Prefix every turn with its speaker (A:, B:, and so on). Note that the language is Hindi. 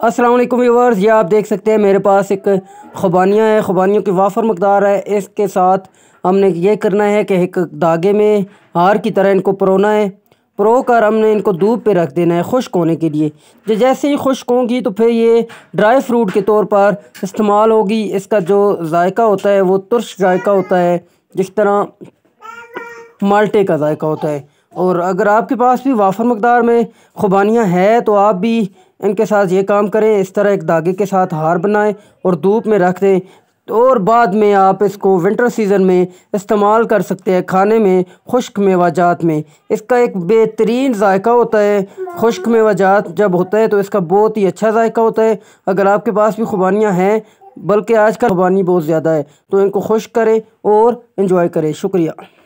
A: अस्सलाम वालेकुम ये आप देख सकते हैं मेरे पास एक खुबानियाँ है खुबानियों की वाफर मकदार है इसके साथ हमने ये करना है कि एक धागे में हार की तरह इनको परोना है परो कर हमने इनको धूप पे रख देना है खुश्क होने के लिए जो जैसे ही खुश्क होंगी तो फिर ये ड्राई फ्रूट के तौर पर इस्तेमाल होगी इसका जो जायका होता है वो तुर्श जायका होता है जिस तरह माल्टे का जायका होता है और अगर आपके पास भी वाफर मकदार में खुबानियाँ हैं तो आप भी इनके साथ ये काम करें इस तरह एक धागे के साथ हार बनाएं और धूप में रख दें और बाद में आप इसको विंटर सीज़न में इस्तेमाल कर सकते हैं खाने में खुश्क मेवाजात में इसका एक बेहतरीन जायका होता है खुश्क मेवाजात जब होता है तो इसका बहुत ही अच्छा जायका होता है अगर आपके पास भी खुबानियाँ हैं बल्कि आज का खुबानी बहुत ज़्यादा है तो इनको खुश करें और इन्जॉय करें शुक्रिया